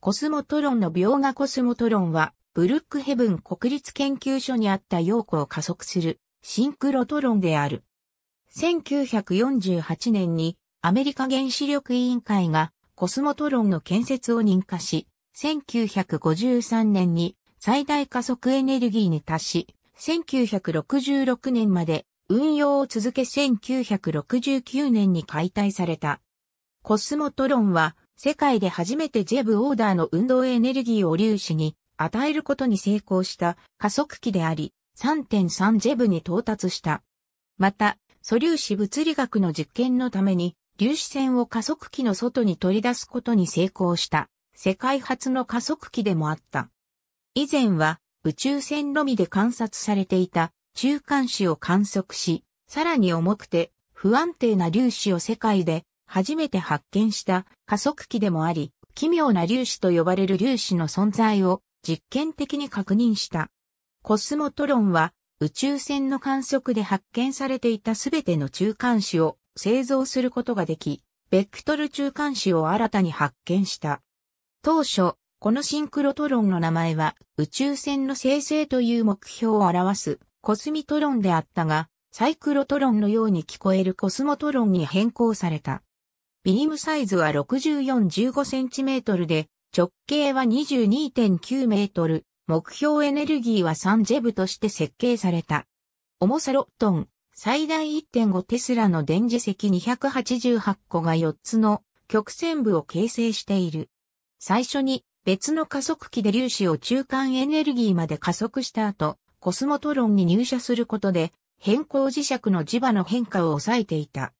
コスモトロンの描画コスモトロンは、ブルックヘブン国立研究所にあった陽子を加速するシンクロトロンである。1948年にアメリカ原子力委員会がコスモトロンの建設を認可し、1953年に最大加速エネルギーに達し、1966年まで運用を続け1969年に解体された。コスモトロンは世界で初めてジェブオーダーの運動エネルギーを粒子に与えることに成功した加速器であり、3.3ジェブに到達した。また、素粒子物理学の実験のために、粒子線を加速器の外に取り出すことに成功した、世界初の加速器でもあった。以前は、宇宙船のみで観察されていた中間子を観測し、さらに重くて不安定な粒子を世界で初めて発見した加速器でもあり、奇妙な粒子と呼ばれる粒子の存在を実験的に確認した。コスモトロンは宇宙船の観測で発見されていたすべての中間子を製造することができ、ベクトル中間子を新たに発見した。当初、このシンクロトロンの名前は宇宙船の生成という目標を表すコスミトロンであったが、サイクロトロンのように聞こえるコスモトロンに変更された。ビニムサイズは 64-15cm で、直径は22.9メートル、目標エネルギーは3ジェブとして設計された。重さ6トン、最大1.5テスラの電磁石288個が4つの曲線部を形成している。最初に別の加速器で粒子を中間エネルギーまで加速した後、コスモトロンに入射することで変更磁石の磁場の変化を抑えていた。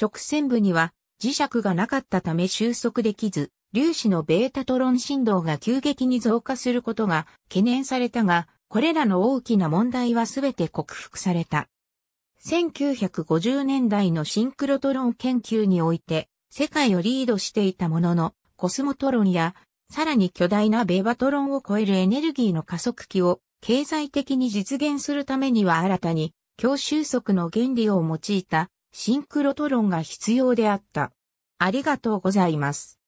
直線部には磁石がなかったため収束できず、粒子のベータトロン振動が急激に増加することが懸念されたが、これらの大きな問題はすべて克服された。1950年代のシンクロトロン研究において、世界をリードしていたものの、コスモトロンや、さらに巨大なベーバトロンを超えるエネルギーの加速器を経済的に実現するためには新たに、強収束の原理を用いたシンクロトロンが必要であった。ありがとうございます。